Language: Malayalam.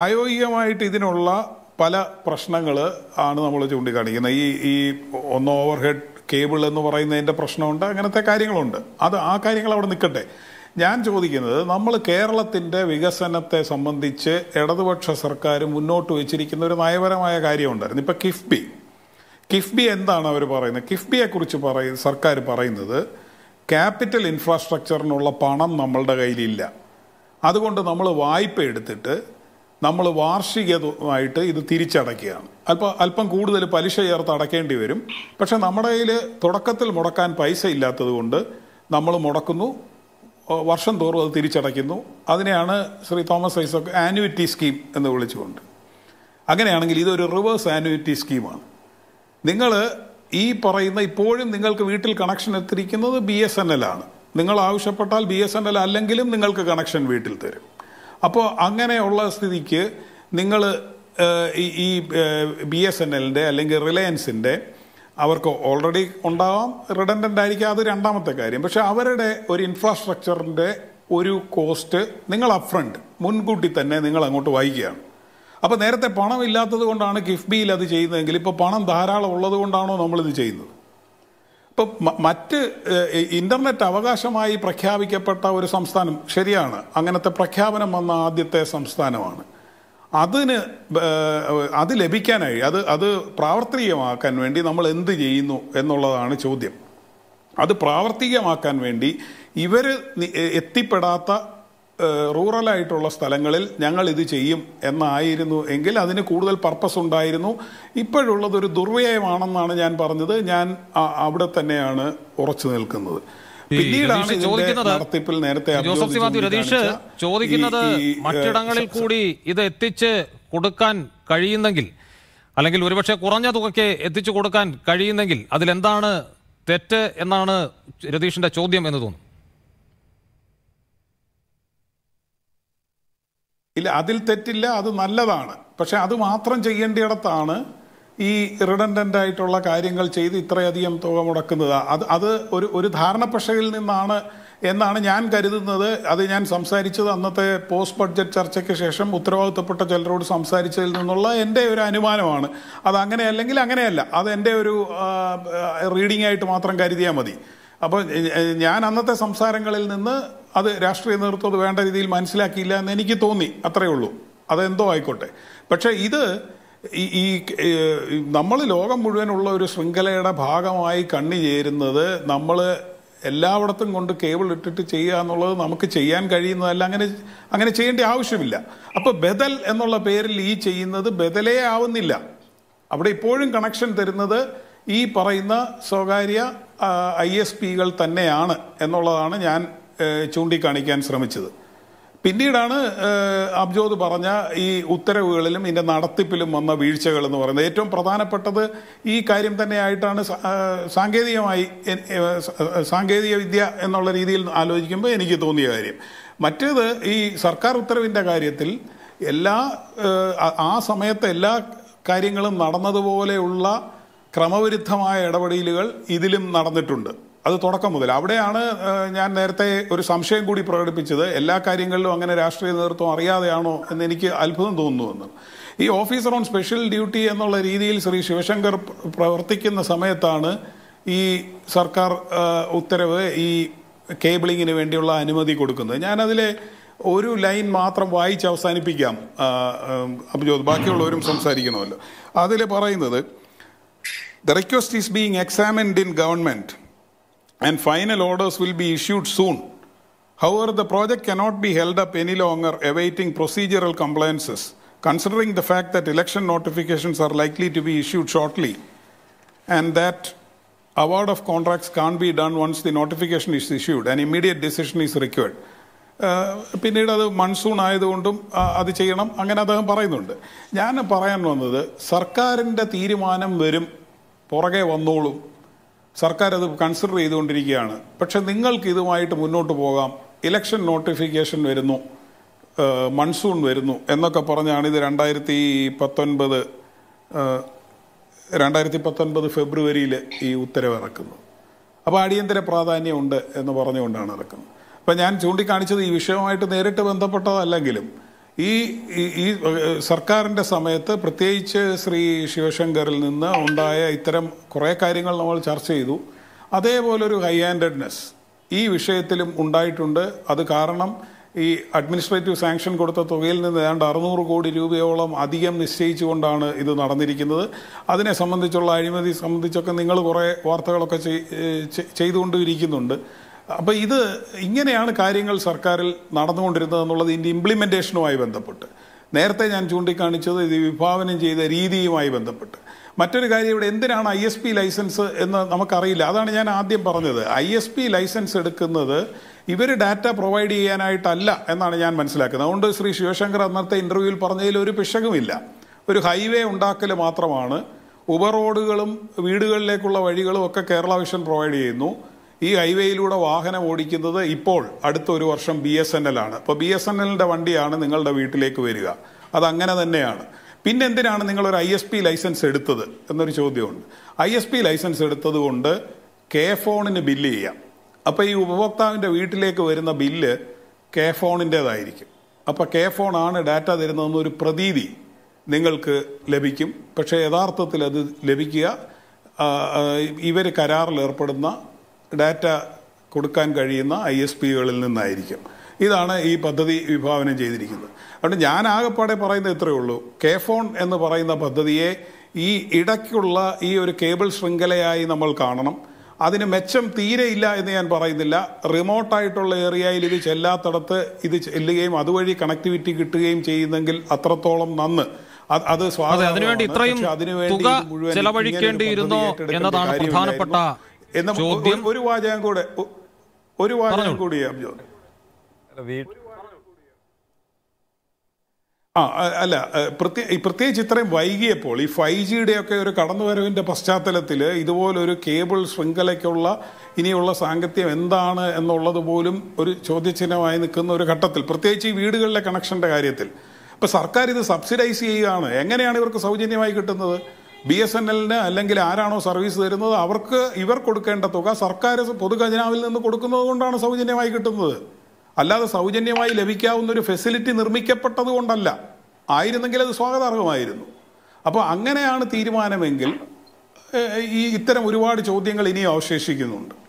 പ്രായോഗികമായിട്ട് ഇതിനുള്ള പല പ്രശ്നങ്ങൾ ആണ് നമ്മൾ ചൂണ്ടിക്കാണിക്കുന്നത് ഈ ഈ ഒന്ന് ഓവർ ഹെഡ് കേബിൾ എന്ന് പറയുന്നതിൻ്റെ പ്രശ്നമുണ്ട് അങ്ങനത്തെ കാര്യങ്ങളുണ്ട് അത് ആ കാര്യങ്ങൾ അവിടെ നിൽക്കട്ടെ ഞാൻ ചോദിക്കുന്നത് നമ്മൾ കേരളത്തിൻ്റെ വികസനത്തെ സംബന്ധിച്ച് ഇടതുപക്ഷ സർക്കാർ മുന്നോട്ട് വെച്ചിരിക്കുന്ന ഒരു നയപരമായ കാര്യമുണ്ടായിരുന്നു ഇപ്പം കിഫ്ബി കിഫ്ബി എന്താണ് അവർ പറയുന്നത് കിഫ്ബിയെക്കുറിച്ച് പറയ സർക്കാർ പറയുന്നത് ക്യാപിറ്റൽ ഇൻഫ്രാസ്ട്രക്ചറിനുള്ള പണം നമ്മളുടെ കയ്യിലില്ല അതുകൊണ്ട് നമ്മൾ വായ്പ എടുത്തിട്ട് നമ്മൾ വാർഷികമായിട്ട് ഇത് തിരിച്ചടയ്ക്കുകയാണ് അല്പം അല്പം കൂടുതൽ പലിശ ചേർത്ത് അടയ്ക്കേണ്ടി വരും പക്ഷെ നമ്മുടെ കയ്യിൽ തുടക്കത്തിൽ മുടക്കാൻ പൈസ ഇല്ലാത്തത് കൊണ്ട് നമ്മൾ മുടക്കുന്നു വർഷം തോറും അത് തിരിച്ചടയ്ക്കുന്നു അതിനെയാണ് ശ്രീ തോമസ് ഐസക് ആനുവിറ്റി സ്കീം എന്ന് വിളിച്ചുകൊണ്ട് അങ്ങനെയാണെങ്കിൽ ഇതൊരു റിവേഴ്സ് ആനുവിറ്റി സ്കീമാണ് നിങ്ങൾ ഈ പറയുന്ന ഇപ്പോഴും നിങ്ങൾക്ക് വീട്ടിൽ കണക്ഷൻ എത്തിയിരിക്കുന്നത് ബി എസ് എൻ എൽ ആണ് നിങ്ങൾ ആവശ്യപ്പെട്ടാൽ ബി എസ് എൻ എൽ അല്ലെങ്കിലും നിങ്ങൾക്ക് കണക്ഷൻ വീട്ടിൽ തരും അപ്പോൾ അങ്ങനെയുള്ള സ്ഥിതിക്ക് നിങ്ങൾ ഈ ബി എസ് എൻ എല്ലിൻ്റെ അല്ലെങ്കിൽ റിലയൻസിൻ്റെ അവർക്ക് ഓൾറെഡി ഉണ്ടാവാം റിഡൻഡൻ്റ് ആയിരിക്കാം അത് രണ്ടാമത്തെ കാര്യം പക്ഷേ അവരുടെ ഒരു ഇൻഫ്രാസ്ട്രക്ചറിൻ്റെ ഒരു കോസ്റ്റ് നിങ്ങൾ അപ്ഫ്രണ്ട് മുൻകൂട്ടി തന്നെ നിങ്ങൾ അങ്ങോട്ട് വായിക്കുകയാണ് അപ്പോൾ നേരത്തെ പണം ഇല്ലാത്തത് കൊണ്ടാണ് കിഫ്ബിയിൽ അത് ചെയ്യുന്നതെങ്കിൽ ഇപ്പോൾ പണം ധാരാളം ഉള്ളത് കൊണ്ടാണോ നമ്മളിത് ചെയ്യുന്നത് ഇപ്പം മറ്റ് ഇന്റർനെറ്റ് അവകാശമായി പ്രഖ്യാപിക്കപ്പെട്ട ഒരു സംസ്ഥാനം ശരിയാണ് അങ്ങനത്തെ പ്രഖ്യാപനം വന്ന ആദ്യത്തെ സംസ്ഥാനമാണ് അതിന് അത് ലഭിക്കാനായി അത് അത് പ്രാവർത്തികമാക്കാൻ വേണ്ടി നമ്മൾ എന്ത് ചെയ്യുന്നു എന്നുള്ളതാണ് ചോദ്യം അത് പ്രാവർത്തികമാക്കാൻ വേണ്ടി ഇവർ എത്തിപ്പെടാത്ത റൂറലായിട്ടുള്ള സ്ഥലങ്ങളിൽ ഞങ്ങൾ ഇത് ചെയ്യും എന്നായിരുന്നു എങ്കിൽ അതിന് കൂടുതൽ പർപ്പസ് ഉണ്ടായിരുന്നു ഇപ്പോഴുള്ളതൊരു ദുർവ്യയമാണെന്നാണ് ഞാൻ പറഞ്ഞത് ഞാൻ അവിടെ തന്നെയാണ് ഉറച്ചു നിൽക്കുന്നത് ജോസഫ് രതീഷ് ചോദിക്കുന്നത് മറ്റിടങ്ങളിൽ കൂടി ഇത് എത്തിച്ച് കൊടുക്കാൻ കഴിയുന്നെങ്കിൽ അല്ലെങ്കിൽ ഒരുപക്ഷെ കുറഞ്ഞ തുകയ്ക്ക് എത്തിച്ചു കൊടുക്കാൻ കഴിയുന്നെങ്കിൽ അതിലെന്താണ് തെറ്റ് എന്നാണ് രതീഷിന്റെ ചോദ്യം എന്ന് തോന്നുന്നു ഇല്ല അതിൽ തെറ്റില്ല അത് നല്ലതാണ് പക്ഷെ അത് മാത്രം ചെയ്യേണ്ടിടത്താണ് ഈ റിഡൻഡൻ്റ് ആയിട്ടുള്ള കാര്യങ്ങൾ ചെയ്ത് ഇത്രയധികം തുക മുടക്കുന്നത് അത് അത് ഒരു ഒരു ധാരണപ്പക്ഷയിൽ നിന്നാണ് എന്നാണ് ഞാൻ കരുതുന്നത് അത് ഞാൻ സംസാരിച്ചത് അന്നത്തെ പോസ്റ്റ് ബഡ്ജറ്റ് ചർച്ചയ്ക്ക് ശേഷം ഉത്തരവാദിത്തപ്പെട്ട ചിലരോട് സംസാരിച്ചതിൽ നിന്നുള്ള എൻ്റെ ഒരു അനുമാനമാണ് അത് അങ്ങനെയല്ലെങ്കിൽ അങ്ങനെയല്ല അത് എൻ്റെ ഒരു റീഡിംഗ് ആയിട്ട് മാത്രം കരുതിയാൽ മതി അപ്പോൾ ഞാൻ അന്നത്തെ സംസാരങ്ങളിൽ നിന്ന് അത് രാഷ്ട്രീയ നേതൃത്വം വേണ്ട രീതിയിൽ മനസ്സിലാക്കിയില്ല എന്ന് എനിക്ക് തോന്നി അത്രയേ ഉള്ളൂ അതെന്തോ ആയിക്കോട്ടെ പക്ഷേ ഇത് ഈ നമ്മൾ ലോകം മുഴുവനുള്ള ഒരു ശൃംഖലയുടെ ഭാഗമായി കണ്ണി ചേരുന്നത് നമ്മൾ എല്ലായിടത്തും കൊണ്ട് കേബിൾ ഇട്ടിട്ട് ചെയ്യുക എന്നുള്ളത് നമുക്ക് ചെയ്യാൻ കഴിയുന്നതല്ല അങ്ങനെ അങ്ങനെ ചെയ്യേണ്ട ആവശ്യമില്ല അപ്പോൾ ബദൽ എന്നുള്ള പേരിൽ ഈ ചെയ്യുന്നത് ബദലേ ആവുന്നില്ല അവിടെ ഇപ്പോഴും കണക്ഷൻ തരുന്നത് ഈ പറയുന്ന സ്വകാര്യ ഐ എസ് പികൾ തന്നെയാണ് എന്നുള്ളതാണ് ഞാൻ ചൂണ്ടിക്കാണിക്കാൻ ശ്രമിച്ചത് പിന്നീടാണ് അബ്ജോദ് പറഞ്ഞ ഈ ഉത്തരവുകളിലും ഇതിൻ്റെ നടത്തിപ്പിലും വന്ന വീഴ്ചകൾ എന്ന് പറയുന്നത് ഏറ്റവും പ്രധാനപ്പെട്ടത് ഈ കാര്യം തന്നെയായിട്ടാണ് സാങ്കേതികമായി സാങ്കേതിക വിദ്യ എന്നുള്ള രീതിയിൽ ആലോചിക്കുമ്പോൾ എനിക്ക് തോന്നിയ കാര്യം മറ്റേത് ഈ സർക്കാർ ഉത്തരവിൻ്റെ കാര്യത്തിൽ എല്ലാ ആ സമയത്ത് എല്ലാ കാര്യങ്ങളും നടന്നതുപോലെയുള്ള ക്രമവിരുദ്ധമായ ഇടപെടലുകൾ ഇതിലും നടന്നിട്ടുണ്ട് അത് തുടക്കം മുതൽ അവിടെയാണ് ഞാൻ നേരത്തെ ഒരു സംശയം കൂടി പ്രകടിപ്പിച്ചത് എല്ലാ കാര്യങ്ങളിലും അങ്ങനെ രാഷ്ട്രീയ നേതൃത്വം അറിയാതെയാണോ എന്ന് എനിക്ക് അത്ഭുതം തോന്നുന്നുവെന്ന് ഈ ഓഫീസർ ഓൺ സ്പെഷ്യൽ ഡ്യൂട്ടി എന്നുള്ള രീതിയിൽ ശ്രീ ശിവശങ്കർ പ്രവർത്തിക്കുന്ന സമയത്താണ് ഈ സർക്കാർ ഉത്തരവ് ഈ കേബിളിങ്ങിന് വേണ്ടിയുള്ള അനുമതി കൊടുക്കുന്നത് ഞാനതിലെ ഒരു ലൈൻ മാത്രം വായിച്ച് അവസാനിപ്പിക്കാം അബ്ജോത് ബാക്കിയുള്ളവരും സംസാരിക്കണമല്ലോ അതിൽ പറയുന്നത് the request is being examined in government and final orders will be issued soon. However, the project cannot be held up any longer awaiting procedural compliances, considering the fact that election notifications are likely to be issued shortly and that award of contracts can't be done once the notification is issued. An immediate decision is required. പിന്നീട് അത് മൺസൂൺ ആയതുകൊണ്ടും അത് ചെയ്യണം അങ്ങനെ അദ്ദേഹം പറയുന്നുണ്ട് ഞാൻ പറയാൻ വന്നത് സർക്കാരിൻ്റെ തീരുമാനം വരും പുറകെ വന്നോളും സർക്കാർ അത് കൺസിഡർ ചെയ്തുകൊണ്ടിരിക്കുകയാണ് പക്ഷെ നിങ്ങൾക്ക് ഇതുമായിട്ട് മുന്നോട്ട് പോകാം ഇലക്ഷൻ നോട്ടിഫിക്കേഷൻ വരുന്നു മൺസൂൺ വരുന്നു എന്നൊക്കെ പറഞ്ഞാണ് ഇത് രണ്ടായിരത്തി പത്തൊൻപത് രണ്ടായിരത്തി പത്തൊൻപത് ഫെബ്രുവരിയിൽ ഈ ഉത്തരവ് ഇറക്കുന്നത് അപ്പോൾ അടിയന്തര പ്രാധാന്യമുണ്ട് എന്ന് പറഞ്ഞുകൊണ്ടാണ് ഇറക്കുന്നത് അപ്പോൾ ഞാൻ ചൂണ്ടിക്കാണിച്ചത് ഈ വിഷയവുമായിട്ട് നേരിട്ട് ബന്ധപ്പെട്ടതല്ലെങ്കിലും ഈ ഈ സർക്കാരിൻ്റെ സമയത്ത് പ്രത്യേകിച്ച് ശ്രീ ശിവശങ്കറിൽ നിന്ന് ഉണ്ടായ ഇത്തരം കുറേ കാര്യങ്ങൾ നമ്മൾ ചർച്ച ചെയ്തു അതേപോലൊരു ഹൈ ഹാൻഡഡ്നെസ് ഈ വിഷയത്തിലും ഉണ്ടായിട്ടുണ്ട് അത് കാരണം ഈ അഡ്മിനിസ്ട്രേറ്റീവ് സാങ്ഷൻ കൊടുത്ത തുകയിൽ നിന്ന് ഏതാണ്ട് അറുന്നൂറ് കോടി രൂപയോളം അധികം നിശ്ചയിച്ചുകൊണ്ടാണ് ഇത് നടന്നിരിക്കുന്നത് അതിനെ സംബന്ധിച്ചുള്ള അഴിമതി സംബന്ധിച്ചൊക്കെ നിങ്ങൾ കുറേ വാർത്തകളൊക്കെ ചെയ്തുകൊണ്ടിരിക്കുന്നുണ്ട് അപ്പോൾ ഇത് ഇങ്ങനെയാണ് കാര്യങ്ങൾ സർക്കാരിൽ നടന്നുകൊണ്ടിരുന്നത് എന്നുള്ളത് ഇതിന്റെ ഇംപ്ലിമെന്റേഷനുമായി ബന്ധപ്പെട്ട് നേരത്തെ ഞാൻ ചൂണ്ടിക്കാണിച്ചത് ഇത് വിഭാവനം ചെയ്ത രീതിയുമായി ബന്ധപ്പെട്ട് മറ്റൊരു കാര്യം ഇവിടെ എന്തിനാണ് ഐ എസ് പി ലൈസൻസ് എന്ന് നമുക്കറിയില്ല അതാണ് ഞാൻ ആദ്യം പറഞ്ഞത് ഐ എസ് പി ലൈസൻസ് എടുക്കുന്നത് ഇവർ ഡാറ്റ പ്രൊവൈഡ് ചെയ്യാനായിട്ടല്ല എന്നാണ് ഞാൻ മനസ്സിലാക്കുന്നത് അതുകൊണ്ട് ശ്രീ ശിവശങ്കർ അന്നത്തെ ഇൻ്റർവ്യൂവിൽ പറഞ്ഞതിൽ ഒരു പിശകുമില്ല ഒരു ഹൈവേ ഉണ്ടാക്കൽ മാത്രമാണ് ഉപറോഡുകളും വീടുകളിലേക്കുള്ള വഴികളും ഒക്കെ കേരള വിഷൻ പ്രൊവൈഡ് ചെയ്യുന്നു ഈ ഹൈവേയിലൂടെ വാഹനം ഓടിക്കുന്നത് ഇപ്പോൾ അടുത്ത ഒരു വർഷം ബി എസ് എൻ എൽ ആണ് അപ്പോൾ ബി എസ് എൻ എല്ലിൻ്റെ വണ്ടിയാണ് നിങ്ങളുടെ വീട്ടിലേക്ക് വരിക അതങ്ങനെ തന്നെയാണ് പിന്നെ എന്തിനാണ് നിങ്ങൾ ഒരു ഐ എസ് പി ലൈസൻസ് എടുത്തത് എന്നൊരു ചോദ്യമുണ്ട് ഐ എസ് പി ലൈസൻസ് എടുത്തത് കൊണ്ട് കെ ഫോണിന് ബില്ല് ചെയ്യാം അപ്പോൾ ഈ ഉപഭോക്താവിൻ്റെ വീട്ടിലേക്ക് വരുന്ന ബില്ല് കെ ഫോണിൻ്റേതായിരിക്കും അപ്പോൾ കെ ഫോണാണ് ഡാറ്റ തരുന്നതെന്നൊരു പ്രതീതി നിങ്ങൾക്ക് ലഭിക്കും പക്ഷേ യഥാർത്ഥത്തിൽ അത് ലഭിക്കുക ഇവർ കരാറിൽ ഏർപ്പെടുന്ന ഡാറ്റ കൊടുക്കാൻ കഴിയുന്ന ഐ എസ് പികളിൽ നിന്നായിരിക്കും ഇതാണ് ഈ പദ്ധതി വിഭാവനം ചെയ്തിരിക്കുന്നത് അതുകൊണ്ട് ഞാൻ ആകെപ്പാടെ പറയുന്നത് ഇത്രയേ ഉള്ളൂ കെ ഫോൺ എന്ന് പറയുന്ന പദ്ധതിയെ ഈ ഇടയ്ക്കുള്ള ഈ ഒരു കേബിൾ ശൃംഖലയായി നമ്മൾ കാണണം അതിന് മെച്ചം തീരെ ഇല്ല എന്ന് ഞാൻ പറയുന്നില്ല റിമോട്ടായിട്ടുള്ള ഏരിയയിൽ ഇത് ചെല്ലാത്തടത്ത് ഇത് ചെല്ലുകയും അതുവഴി കണക്ടിവിറ്റി കിട്ടുകയും ചെയ്യുന്നെങ്കിൽ അത്രത്തോളം നന്ന് അത് അതിനുവേണ്ടി ഇത്രയും തുക ചെലവഴിക്കേണ്ടിയിരുന്നു എന്നതാണ് പ്രധാനപ്പെട്ട എന്ന ചോദ്യം ഒരു വാചകം കൂടെ ഒരു വാചകം കൂടി ആ അല്ല പ്രത്യേകിച്ച് ഇത്രയും വൈകിയപ്പോൾ ഈ ഫൈവ് ജിയുടെ ഒക്കെ ഒരു കടന്നുവരവിൻ്റെ പശ്ചാത്തലത്തിൽ ഇതുപോലൊരു കേബിൾ ശൃംഖലയ്ക്കുള്ള ഇനിയുള്ള സാങ്കത്യം എന്താണ് എന്നുള്ളത് പോലും ഒരു ചോദ്യചിഹ്നമായി നിൽക്കുന്ന ഒരു ഘട്ടത്തിൽ പ്രത്യേകിച്ച് ഈ വീടുകളിലെ കണക്ഷൻ്റെ കാര്യത്തിൽ അപ്പോൾ സർക്കാർ ഇത് സബ്സിഡൈസ് ചെയ്യുകയാണ് എങ്ങനെയാണ് ഇവർക്ക് സൗജന്യമായി കിട്ടുന്നത് ബി എസ് എൻ എല്ലിന് അല്ലെങ്കിൽ ആരാണോ സർവീസ് തരുന്നത് അവർക്ക് ഇവർ കൊടുക്കേണ്ട തുക സർക്കാർ പൊതുഖജനാവിൽ നിന്ന് കൊടുക്കുന്നത് കൊണ്ടാണ് സൗജന്യമായി കിട്ടുന്നത് അല്ലാതെ സൗജന്യമായി ലഭിക്കാവുന്ന ഒരു ഫെസിലിറ്റി നിർമ്മിക്കപ്പെട്ടത് കൊണ്ടല്ല ആയിരുന്നെങ്കിൽ അത് സ്വാഗതാർഹമായിരുന്നു അപ്പോൾ അങ്ങനെയാണ് തീരുമാനമെങ്കിൽ ഈ ഇത്തരം ഒരുപാട് ചോദ്യങ്ങൾ ഇനിയും അവശേഷിക്കുന്നുണ്ട്